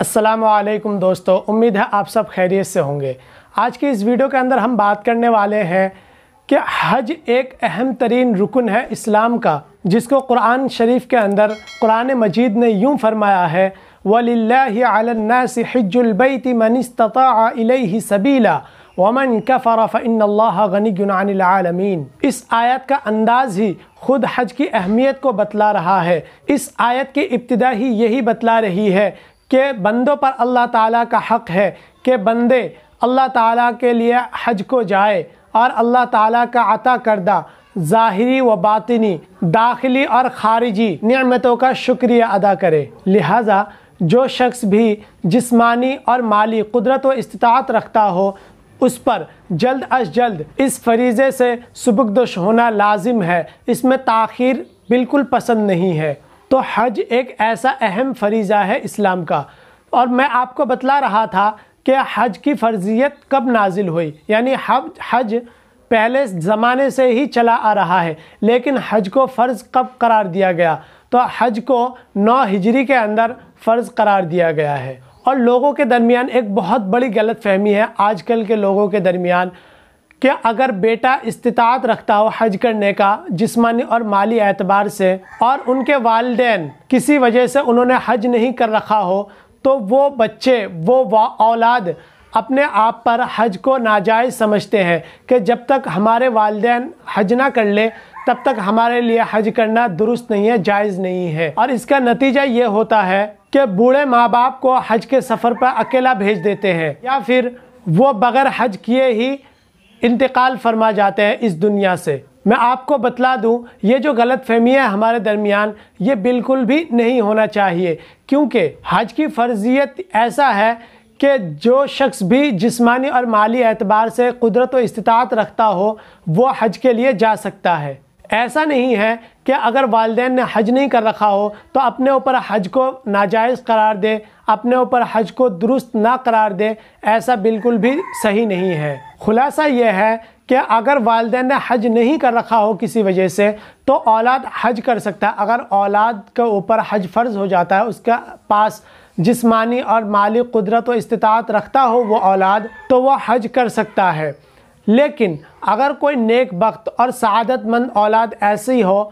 असलकम दोस्तों उम्मीद है आप सब खैरियत से होंगे आज की इस वीडियो के अंदर हम बात करने वाले हैं कि हज एक अहम तरीन रुकन है इस्लाम का जिसको कुरान शरीफ के अंदर कुरान मजीद ने यूँ फरमाया है वलिल्लासी हजबैति मनस्तः सबीला वमन कफ़र फ़िन गनीआलमीन इस आयत का अंदाज़ ही ख़ुद हज की अहमियत को बतला रहा है इस आयत की इब्तदा ही यही बतला रही है कि बंदों पर अल्लाह ताला का हक़ है कि बंदे अल्लाह ताला के लिए हज को जाए और अल्लाह ताला का अता करदा ज़ाहरी व बातिनी दाखिली और ख़ारिजी नियमतों का शुक्रिया अदा करे लिहाजा जो शख्स भी जिस्मानी और माली कुदरत व इस्तात रखता हो उस पर जल्द अज जल्द इस फरीज़े से सबकदश होना लाजिम है इसमें ताखिर बिल्कुल पसंद नहीं है तो हज एक ऐसा अहम फरीज़ा है इस्लाम का और मैं आपको बतला रहा था कि हज की फर्जियत कब नाजिल हुई यानी हज हज पहले ज़माने से ही चला आ रहा है लेकिन हज को फ़र्ज़ कब करार दिया गया तो हज को नौ हिजरी के अंदर फ़र्ज़ करार दिया गया है और लोगों के दरमियान एक बहुत बड़ी गलत फहमी है आजकल के लोगों के दरमियान कि अगर बेटा इस्तात रखता हो हज करने का जिसमानी और माली एतबार से और उनके वालदेन किसी वजह से उन्होंने हज नहीं कर रखा हो तो वो बच्चे वो औलाद अपने आप पर हज को नाजायज़ समझते हैं कि जब तक हमारे वालदेन हज ना कर ले तब तक हमारे लिए हज करना दुरुस्त नहीं है जायज़ नहीं है और इसका नतीजा ये होता है कि बूढ़े माँ बाप को हज के सफ़र पर अकेला भेज देते हैं या फिर वो बग़ैर हज किए ही इंतकाल फरमा जाते हैं इस दुनिया से मैं आपको बतला दूं ये जो गलत फहमी है हमारे दरमियान ये बिल्कुल भी नहीं होना चाहिए क्योंकि हज की फर्जियत ऐसा है कि जो शख्स भी जिस्मानी और माली एतबार से कुदरत व इस्तात रखता हो वो हज के लिए जा सकता है ऐसा नहीं है कि अगर वालदे ने हज नहीं कर रखा हो तो अपने ऊपर हज को नाजायज़ करार दे अपने ऊपर हज को दुरुस्त ना करार दे ऐसा बिल्कुल भी सही नहीं है खुलासा ये है कि अगर वालदे ने हज नहीं कर रखा हो किसी वजह से तो औलाद हज कर सकता है अगर औलाद के ऊपर हज फ़र्ज़ हो जाता है उसके पास जिस्मानी और माली कुदरत व इस्तात रखता हो वो औलाद तो वह हज कर सकता है लेकिन अगर कोई नेक वक्त और सदतमंद औलाद ऐसी हो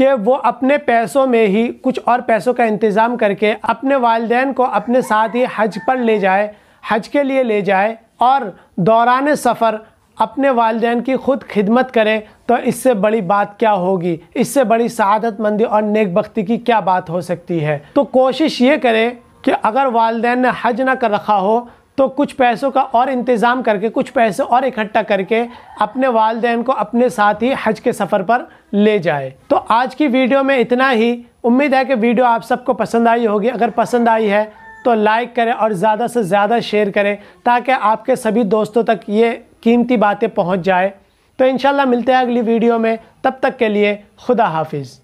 कि वो अपने पैसों में ही कुछ और पैसों का इंतज़ाम करके अपने वालदेन को अपने साथ ही हज पर ले जाए हज के लिए ले जाए और दौरान सफ़र अपने वालदेन की खुद खिदमत करें तो इससे बड़ी बात क्या होगी इससे बड़ी शहादतमंदी और नेकबख्ती की क्या बात हो सकती है तो कोशिश ये करें कि अगर वालदेन ने हज ना कर रखा हो तो कुछ पैसों का और इंतज़ाम करके कुछ पैसे और इकट्ठा करके अपने वालदेन को अपने साथ ही हज के सफ़र पर ले जाए तो आज की वीडियो में इतना ही उम्मीद है कि वीडियो आप सबको पसंद आई होगी अगर पसंद आई है तो लाइक करें और ज़्यादा से ज़्यादा शेयर करें ताकि आपके सभी दोस्तों तक ये कीमती बातें पहुँच जाए तो इन मिलते हैं अगली वीडियो में तब तक के लिए खुदा हाफिज़